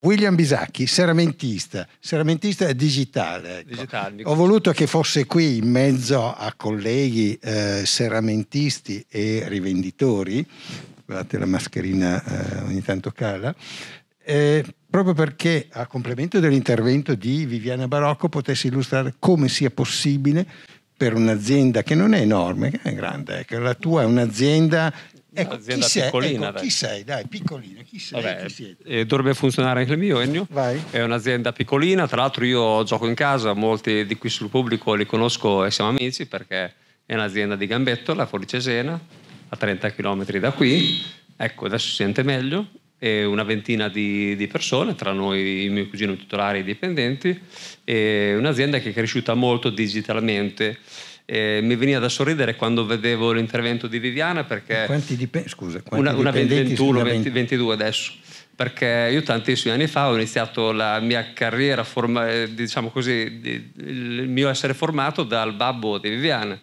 William Bisacchi, seramentista, seramentista digitale. Ecco. Ho voluto che fosse qui in mezzo a colleghi eh, seramentisti e rivenditori, guardate la mascherina eh, ogni tanto cala, eh, proprio perché a complemento dell'intervento di Viviana Barocco potessi illustrare come sia possibile per un'azienda che non è enorme, che è grande, ecco, la tua è un'azienda Ecco, un'azienda chi piccolina. Ecco, chi sei? Dai, piccolina, chi sei? Vabbè, chi eh, dovrebbe funzionare anche il mio, Ennio. Vai. È un'azienda piccolina, tra l'altro io gioco in casa, molti di qui sul pubblico li conosco e siamo amici perché è un'azienda di Gambettola, fuori Cesena, a 30 km da qui. Ecco, adesso si sente meglio. È una ventina di, di persone, tra noi il mio cugino titolare e i dipendenti. È un'azienda che è cresciuta molto digitalmente eh, mi veniva da sorridere quando vedevo l'intervento di Viviana perché... Quanti dipendenti? Scusa, quanti una, una 21, 20, 22 adesso. Perché io tantissimi anni fa ho iniziato la mia carriera, forma, eh, diciamo così, di, il mio essere formato dal babbo di Viviana.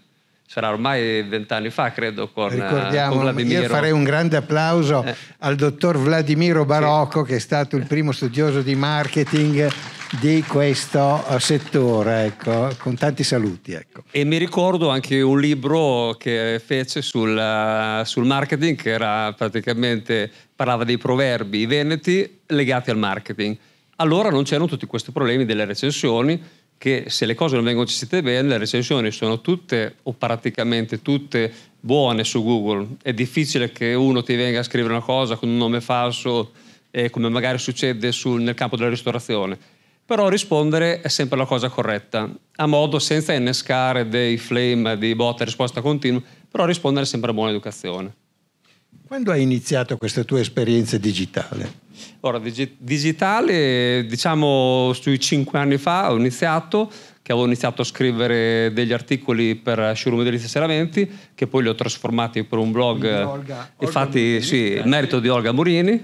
Sarà ormai vent'anni fa, credo, con, eh, Ricordiamo, con Vladimiro. Io farei un grande applauso eh. al dottor Vladimiro Barocco, sì. che è stato il primo studioso di marketing di questo settore, ecco, con tanti saluti. Ecco. E mi ricordo anche un libro che fece sul, eh, sul marketing, che era praticamente, parlava dei proverbi veneti legati al marketing. Allora non c'erano tutti questi problemi delle recensioni, che se le cose non vengono gestite bene, le recensioni sono tutte o praticamente tutte buone su Google. È difficile che uno ti venga a scrivere una cosa con un nome falso, eh, come magari succede sul, nel campo della ristorazione però rispondere è sempre la cosa corretta, a modo senza innescare dei flame di botta e risposta continua, però rispondere è sempre buona educazione. Quando hai iniziato questa tua esperienza digitale? Ora, digi- digitale, diciamo sui cinque anni fa ho iniziato, che avevo iniziato a scrivere degli articoli per Showroom Edilizia Seramenti, che poi li ho trasformati per un blog, eh, Olga, infatti Olga sì, merito di Olga Murini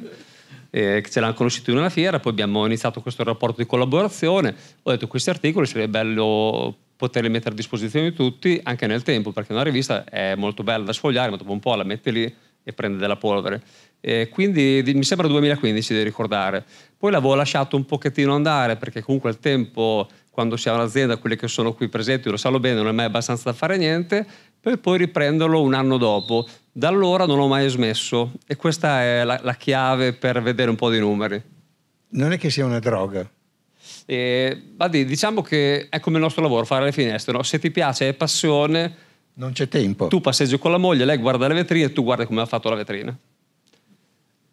eh, che ce l'hanno conosciuto in una fiera, poi abbiamo iniziato questo rapporto di collaborazione, ho detto questi articoli sarebbe bello poterli mettere a disposizione di tutti anche nel tempo, perché una rivista è molto bella da sfogliare, ma dopo un po' la mette lì e prende della polvere. E quindi mi sembra 2015 di ricordare. Poi l'avevo lasciato un pochettino andare perché comunque il tempo, quando si ha un'azienda, quelli che sono qui presenti lo sanno bene, non è mai abbastanza da fare niente, per poi riprenderlo un anno dopo. Da allora non ho mai smesso e questa è la, la chiave per vedere un po' di numeri. Non è che sia una droga. E, vadi, diciamo che è come il nostro lavoro, fare le finestre. No? Se ti piace, è passione. Non c'è tempo. Tu passeggi con la moglie, lei guarda le vetrine e tu guardi come ha fatto la vetrina.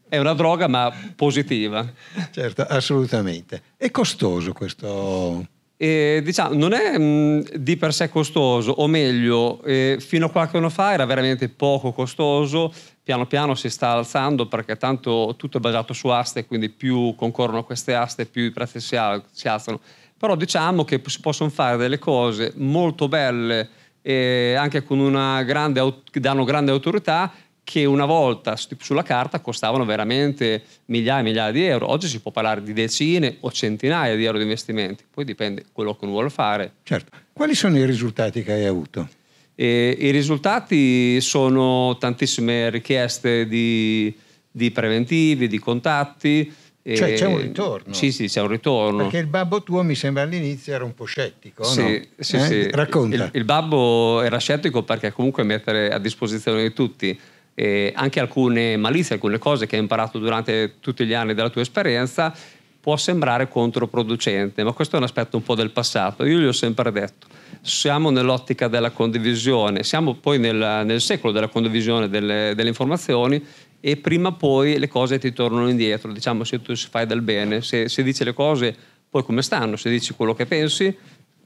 È una droga ma positiva. Certo, assolutamente. È costoso questo e, diciamo, non è mh, di per sé costoso, o meglio, eh, fino a qualche anno fa era veramente poco costoso, piano piano si sta alzando perché tanto tutto è basato su aste, quindi più concorrono queste aste, più i prezzi si, alzano. Però diciamo che si possono fare delle cose molto belle, eh, anche con una grande, danno grande autorità, che una volta sulla carta costavano veramente migliaia e migliaia di euro. Oggi si può parlare di decine o centinaia di euro di investimenti, poi dipende quello che uno vuole fare. Certo. Quali sono i risultati che hai avuto? E, I risultati sono tantissime richieste di, di preventivi, di contatti. Cioè c'è un ritorno. Sì, sì, c'è un ritorno. Perché il babbo tuo mi sembra all'inizio era un po' scettico, sì, no? Sì, eh? sì. Racconta. Il, il babbo era scettico perché comunque mettere a disposizione di tutti eh, anche alcune malizie, alcune cose che hai imparato durante tutti gli anni della tua esperienza, può sembrare controproducente, ma questo è un aspetto un po' del passato. Io gli ho sempre detto, siamo nell'ottica della condivisione, siamo poi nel, nel secolo della condivisione delle, delle informazioni, e prima o poi le cose ti tornano indietro. Diciamo, se tu si fai del bene, se, se, dici le cose poi come stanno, se dici quello che pensi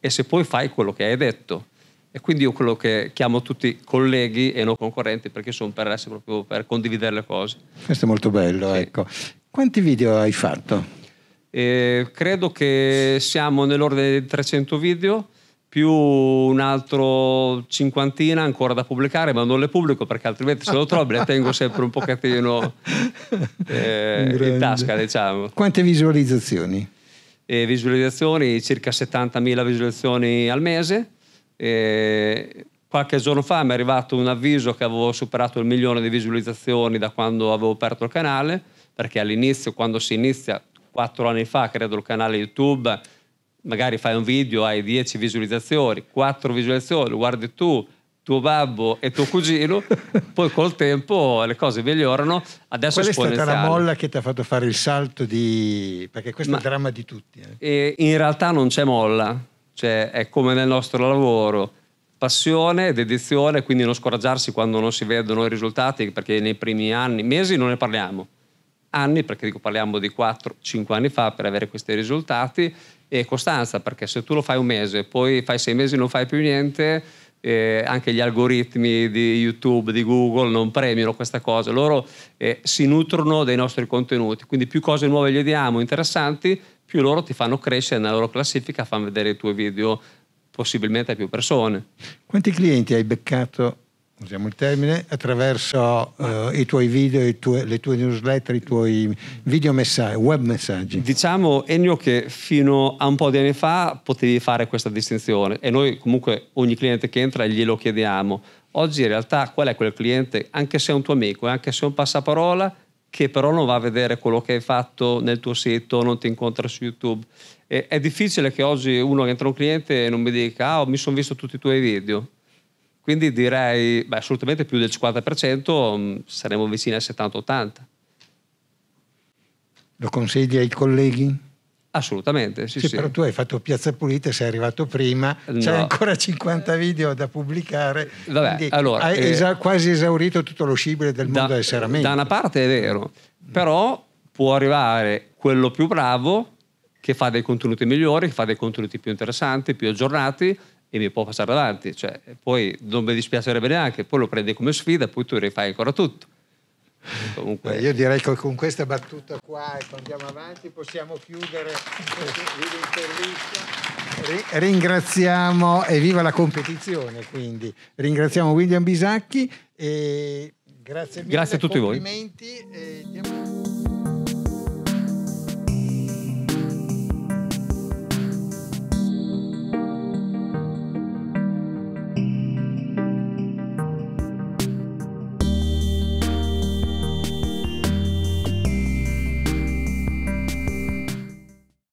e se poi fai quello che hai detto. E quindi io quello che chiamo tutti colleghi e non concorrenti perché sono per essere proprio per condividere le cose. Questo è molto bello, sì. ecco. Quanti video hai fatto? Eh, credo che siamo nell'ordine di 300 video più un altro cinquantina ancora da pubblicare, ma non le pubblico perché altrimenti se lo trovo le tengo sempre un pochettino eh, in tasca, diciamo. Quante visualizzazioni? Eh, visualizzazioni, circa 70.000 visualizzazioni al mese eh, qualche giorno fa mi è arrivato un avviso che avevo superato il milione di visualizzazioni da quando avevo aperto il canale, perché all'inizio, quando si inizia, quattro anni fa, credo, il canale YouTube, magari fai un video, hai 10 visualizzazioni, quattro visualizzazioni, guardi tu, tuo babbo e tuo cugino, poi col tempo le cose migliorano. Adesso Qual è stata la molla che ti ha fatto fare il salto di... perché questo Ma, è il dramma di tutti. Eh? in realtà non c'è molla, cioè, è come nel nostro lavoro, passione, dedizione, quindi non scoraggiarsi quando non si vedono i risultati, perché nei primi anni, mesi non ne parliamo, anni, perché dico parliamo di 4-5 anni fa per avere questi risultati, e costanza, perché se tu lo fai un mese, poi fai sei mesi e non fai più niente, eh, anche gli algoritmi di YouTube, di Google non premiano questa cosa, loro eh, si nutrono dei nostri contenuti, quindi più cose nuove gli diamo, interessanti, più loro ti fanno crescere nella loro classifica, fanno vedere i tuoi video possibilmente a più persone. Quanti clienti hai beccato, usiamo il termine, attraverso uh, i tuoi video, i tue, le tue newsletter, i tuoi video messaggi, web messaggi? Diciamo, Ennio, che fino a un po' di anni fa potevi fare questa distinzione e noi comunque ogni cliente che entra glielo chiediamo. Oggi in realtà qual è quel cliente, anche se è un tuo amico, anche se è un passaparola, che però non va a vedere quello che hai fatto nel tuo sito, non ti incontra su YouTube. E è difficile che oggi uno entra un cliente e non mi dica, ah, mi sono visto tutti i tuoi video. Quindi direi, beh, assolutamente più del 50%, mm, saremo vicini al 70-80%. Lo consigli ai colleghi? Assolutamente, sì, sì, sì. Però tu hai fatto Piazza Pulita, sei arrivato prima, no. c'è ancora 50 video da pubblicare. Vabbè, allora, hai eh, esa- eh, quasi esaurito tutto lo scibile del da, mondo del serramento. Da una parte è vero, però può arrivare quello più bravo che fa dei contenuti migliori, che fa dei contenuti più interessanti, più aggiornati e mi può passare avanti. Cioè, poi non mi dispiacerebbe neanche, poi lo prendi come sfida e poi tu rifai ancora tutto. Comunque... Io direi che con questa battuta qua e ecco, andiamo avanti possiamo chiudere l'intervista. Ringraziamo e viva la competizione quindi. Ringraziamo William Bisacchi e grazie mille. Grazie a tutti voi.